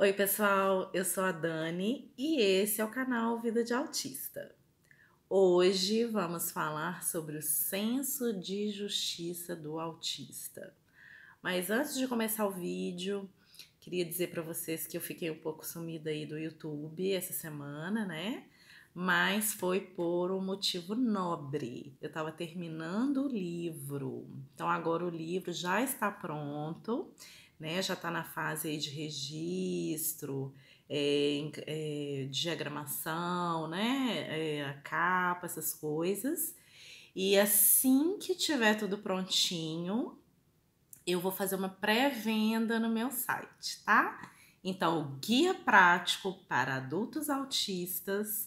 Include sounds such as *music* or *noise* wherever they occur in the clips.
Oi, pessoal, eu sou a Dani e esse é o canal Vida de Autista. Hoje vamos falar sobre o senso de justiça do autista. Mas antes de começar o vídeo, queria dizer para vocês que eu fiquei um pouco sumida aí do YouTube essa semana, né? Mas foi por um motivo nobre. Eu estava terminando o livro. Então agora o livro já está pronto né? Já está na fase de registro, é, é, diagramação, né? É, a capa, essas coisas. E assim que tiver tudo prontinho, eu vou fazer uma pré-venda no meu site, tá? Então, o guia prático para adultos autistas,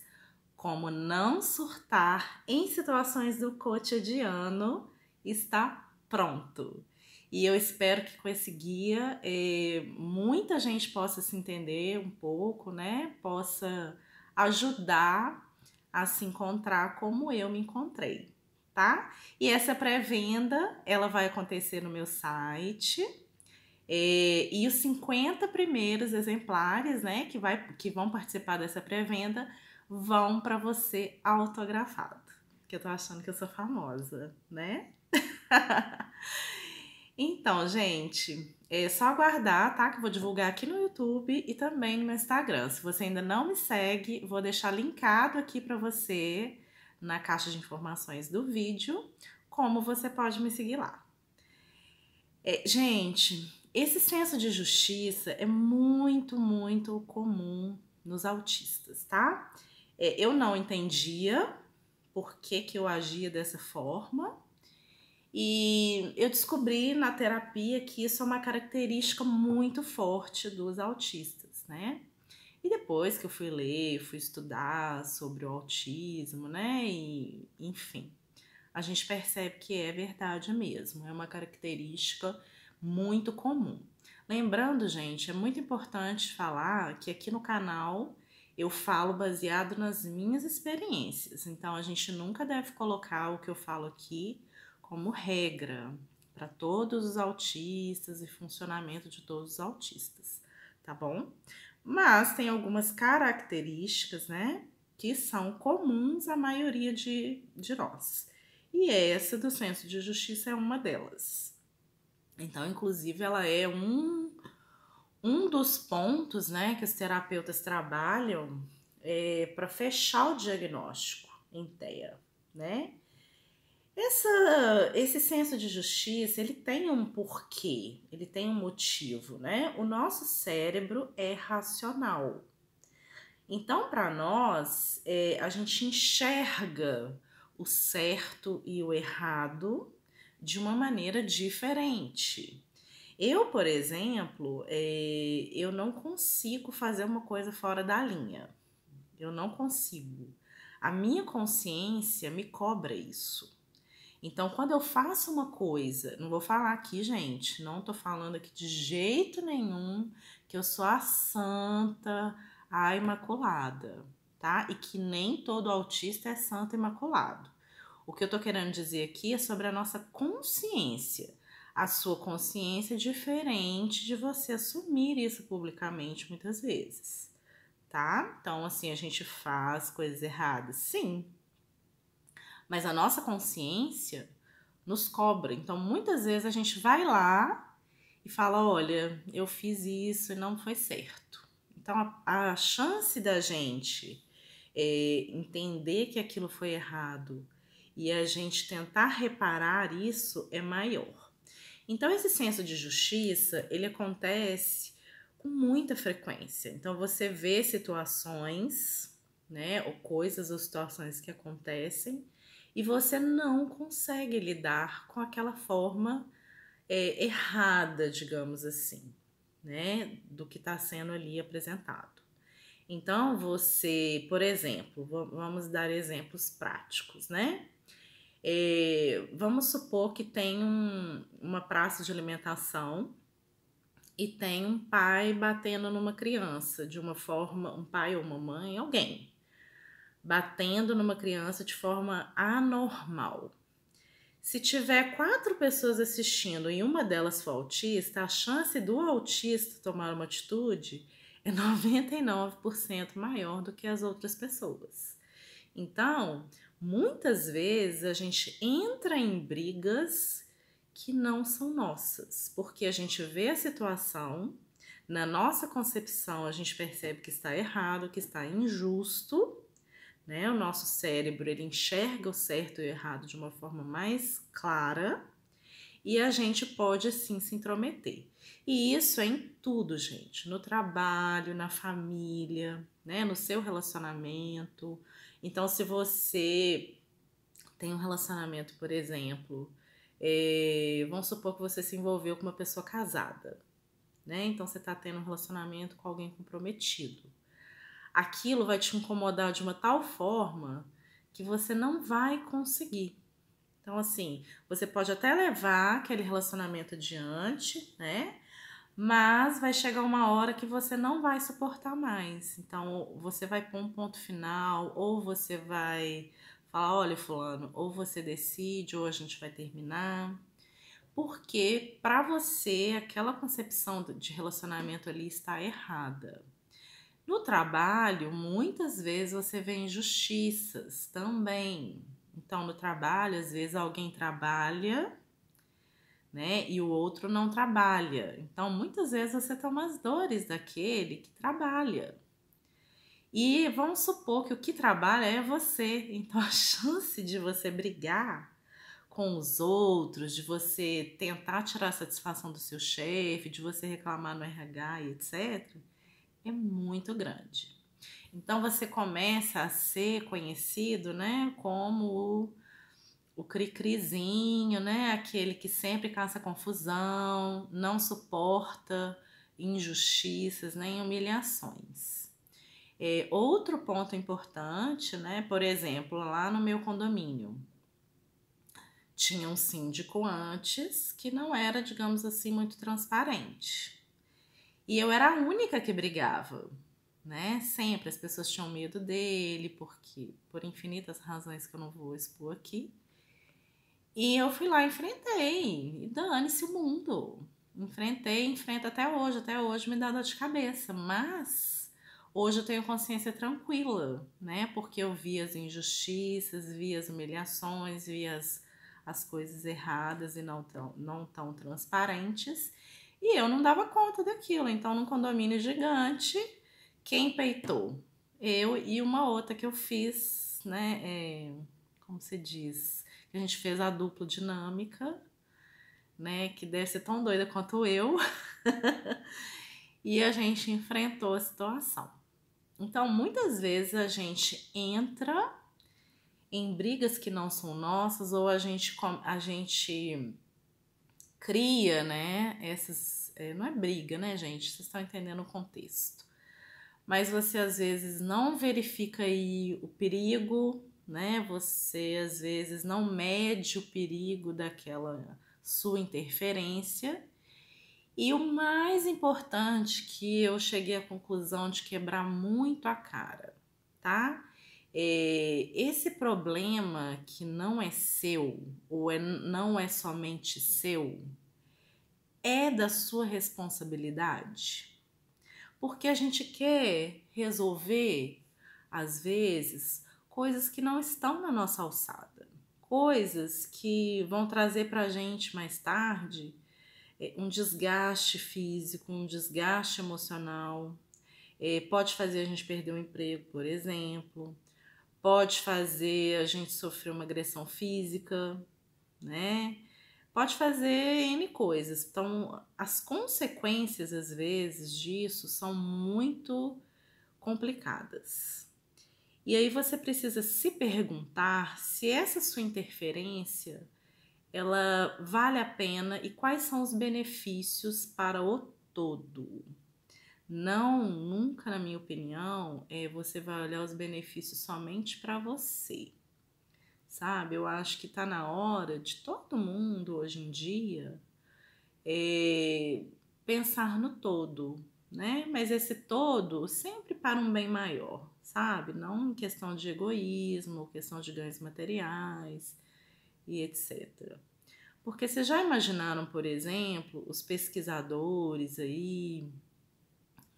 como não surtar em situações do cotidiano, está pronto. E eu espero que com esse guia eh, muita gente possa se entender um pouco, né? Possa ajudar a se encontrar como eu me encontrei, tá? E essa pré-venda, ela vai acontecer no meu site. Eh, e os 50 primeiros exemplares, né, que, vai, que vão participar dessa pré-venda, vão para você autografado. Que eu tô achando que eu sou famosa, né? *laughs* Então, gente, é só aguardar, tá? Que eu vou divulgar aqui no YouTube e também no meu Instagram. Se você ainda não me segue, vou deixar linkado aqui para você na caixa de informações do vídeo como você pode me seguir lá. É, gente, esse senso de justiça é muito, muito comum nos autistas, tá? É, eu não entendia por que, que eu agia dessa forma, e eu descobri na terapia que isso é uma característica muito forte dos autistas, né? E depois que eu fui ler, fui estudar sobre o autismo, né? E, enfim, a gente percebe que é verdade mesmo, é uma característica muito comum. Lembrando, gente, é muito importante falar que aqui no canal eu falo baseado nas minhas experiências, então a gente nunca deve colocar o que eu falo aqui como regra para todos os autistas e funcionamento de todos os autistas, tá bom? Mas tem algumas características, né, que são comuns à maioria de, de nós. E essa do senso de justiça é uma delas. Então, inclusive, ela é um, um dos pontos né, que os terapeutas trabalham é, eh, para fechar o diagnóstico em TEA, né? Essa, esse senso de justiça, ele tem um porquê, ele tem um motivo, né? O nosso cérebro é racional. Então, para nós, é, a gente enxerga o certo e o errado de uma maneira diferente. Eu, por exemplo, é, eu não consigo fazer uma coisa fora da linha. Eu não consigo. A minha consciência me cobra isso. Então, quando eu faço uma coisa, não vou falar aqui, gente, não tô falando aqui de jeito nenhum que eu sou a santa, a imaculada, tá? E que nem todo autista é santo imaculado. O que eu tô querendo dizer aqui é sobre a nossa consciência. A sua consciência é diferente de você assumir isso publicamente muitas vezes, tá? Então, assim, a gente faz coisas erradas, sim, mas a nossa consciência nos cobra. Então, muitas vezes a gente vai lá e fala: olha, eu fiz isso e não foi certo. Então, a, a chance da gente é, entender que aquilo foi errado e a gente tentar reparar isso é maior. Então, esse senso de justiça ele acontece com muita frequência. Então, você vê situações, né, ou coisas ou situações que acontecem e você não consegue lidar com aquela forma é, errada, digamos assim, né, do que está sendo ali apresentado. Então, você, por exemplo, vamos dar exemplos práticos, né? É, vamos supor que tem um, uma praça de alimentação e tem um pai batendo numa criança de uma forma, um pai ou uma mãe, alguém, batendo numa criança de forma anormal. Se tiver quatro pessoas assistindo e uma delas for autista, a chance do autista tomar uma atitude é 99% *laughs* maior do que as outras pessoas. Então, muitas vezes a gente entra em brigas que não são nossas, porque a gente vê a situação, na nossa concepção a gente percebe que está errado, que está injusto, né? O nosso cérebro ele enxerga o certo e o errado de uma forma mais clara e a gente pode assim se intrometer. E isso é em tudo, gente, no trabalho, na família, né, no seu relacionamento. Então, se você tem um relacionamento, por exemplo, é, vamos supor que você se envolveu com uma pessoa casada, né? Então você está tendo um relacionamento com alguém comprometido aquilo vai te incomodar de uma tal forma que você não vai conseguir. Então, assim, você pode até levar aquele relacionamento adiante, né? Mas vai chegar uma hora que você não vai suportar mais. Então, você vai pôr um ponto final, ou você vai falar: olha, Fulano, ou você decide, ou a gente vai terminar. Porque, para você, aquela concepção de relacionamento ali está errada. No trabalho, muitas vezes você vê injustiças também. Então, no trabalho, às vezes alguém trabalha, né, e o outro não trabalha. Então, muitas vezes você toma as dores daquele que trabalha. E vamos supor que o que trabalha é você. Então, a chance de você brigar com os outros, de você tentar tirar a satisfação do seu chefe, de você reclamar no RH e etc é muito grande. Então você começa a ser conhecido, né, como o, o cri-crizinho, né, aquele que sempre caça confusão, não suporta injustiças nem humilhações. É, outro ponto importante, né, por exemplo, lá no meu condomínio, tinha um síndico antes que não era, digamos assim, muito transparente. E eu era a única que brigava, né? Sempre as pessoas tinham medo dele, porque por infinitas razões que eu não vou expor aqui. E eu fui lá e enfrentei. E dane-se o mundo. Enfrentei, enfrento até hoje. Até hoje me dá dor de cabeça. Mas hoje eu tenho consciência tranquila, né? Porque eu vi as injustiças, vi as humilhações, vi as, as coisas erradas e não tão, não tão transparentes. E eu não dava conta daquilo. Então, num condomínio gigante, quem peitou? Eu e uma outra que eu fiz, né? É, como se diz? A gente fez a dupla dinâmica, né? Que deve ser tão doida quanto eu. *laughs* e a gente enfrentou a situação. Então, muitas vezes a gente entra em brigas que não são nossas ou a gente a gente cria, né, essas. É, não é briga, né, gente? Vocês estão entendendo o contexto. Mas você às vezes não verifica aí o perigo, né? Você às vezes não mede o perigo daquela sua interferência. E o mais importante que eu cheguei à conclusão de quebrar muito a cara, tá? É, esse problema que não é seu ou é, não é somente seu, é da sua responsabilidade? Porque a gente quer resolver, às vezes, coisas que não estão na nossa alçada, coisas que vão trazer para a gente mais tarde é, um desgaste físico, um desgaste emocional. É, pode fazer a gente perder o um emprego, por exemplo, pode fazer a gente sofrer uma agressão física, né? pode fazer N coisas. Então, as consequências, às vezes, disso são muito complicadas. E aí você precisa se perguntar se essa sua interferência ela vale a pena e quais são os benefícios para o todo. Não, nunca, na minha opinião, é você vai olhar os benefícios somente para você sabe? Eu acho que está na hora de todo mundo hoje em dia é, pensar no todo, né? Mas esse todo sempre para um bem maior, sabe? Não em questão de egoísmo, questão de ganhos materiais e etc. Porque vocês já imaginaram, por exemplo, os pesquisadores aí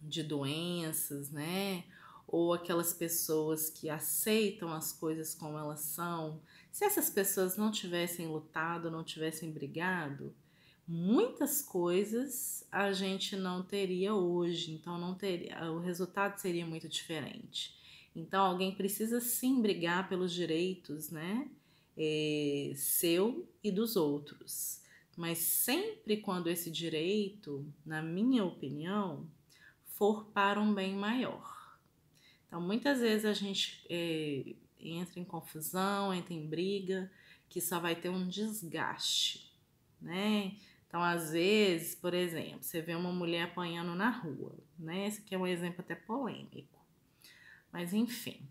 de doenças, né? ou aquelas pessoas que aceitam as coisas como elas são, se essas pessoas não tivessem lutado, não tivessem brigado, muitas coisas a gente não teria hoje, então não teria, o resultado seria muito diferente. Então alguém precisa sim brigar pelos direitos, né, é, seu e dos outros. Mas sempre quando esse direito, na minha opinião, for para um bem maior. Então, muitas vezes a gente é, entra em confusão, entra em briga, que só vai ter um desgaste, né? Então, às vezes, por exemplo, você vê uma mulher apanhando na rua, né? Esse aqui é um exemplo até polêmico. Mas, enfim.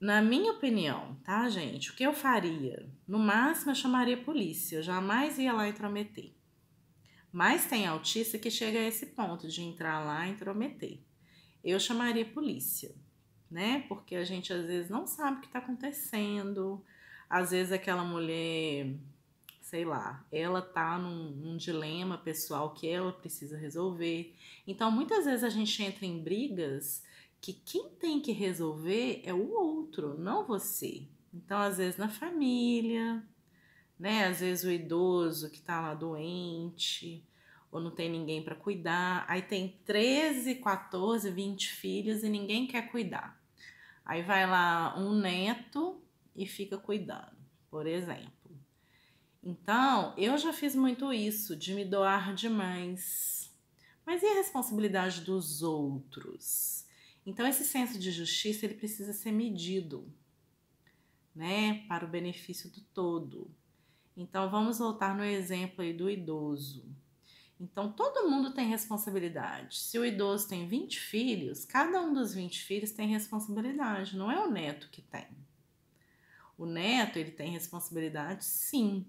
Na minha opinião, tá, gente? O que eu faria? No máximo, eu chamaria a polícia. Eu jamais ia lá intrometer. Mas tem autista que chega a esse ponto de entrar lá e intrometer eu chamaria polícia, né? Porque a gente às vezes não sabe o que está acontecendo, às vezes aquela mulher, sei lá, ela tá num, num, dilema pessoal que ela precisa resolver. Então muitas vezes a gente entra em brigas que quem tem que resolver é o outro, não você. Então às vezes na família, né? Às vezes o idoso que tá lá doente ou não tem ninguém para cuidar. Aí tem 13, 14, 20 filhos e ninguém quer cuidar. Aí vai lá um neto e fica cuidando, por exemplo. Então, eu já fiz muito isso, de me doar demais. Mas e a responsabilidade dos outros? Então, esse senso de justiça, ele precisa ser medido, né, para o benefício do todo. Então, vamos voltar no exemplo aí do idoso. Então todo mundo tem responsabilidade. Se o idoso tem 20 filhos, cada um dos 20 filhos tem responsabilidade, não é o neto que tem. O neto, ele tem responsabilidade, sim.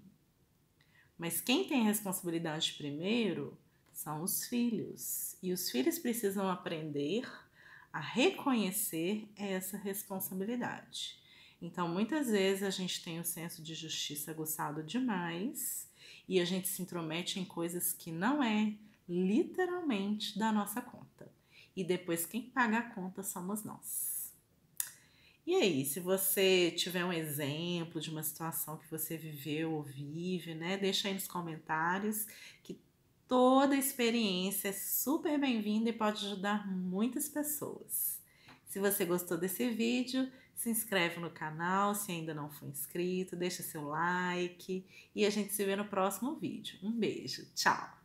Mas quem tem responsabilidade primeiro são os filhos. E os filhos precisam aprender a reconhecer essa responsabilidade. Então, muitas vezes a gente tem o senso de justiça aguçado demais e a gente se intromete em coisas que não é literalmente da nossa conta. E depois quem paga a conta somos nós. E aí, se você tiver um exemplo de uma situação que você viveu ou vive, né, deixa aí nos comentários que toda experiência é super bem-vinda e pode ajudar muitas pessoas. Se você gostou desse vídeo, se inscreve no canal se ainda não for inscrito, deixa seu like e a gente se vê no próximo vídeo. Um beijo, tchau!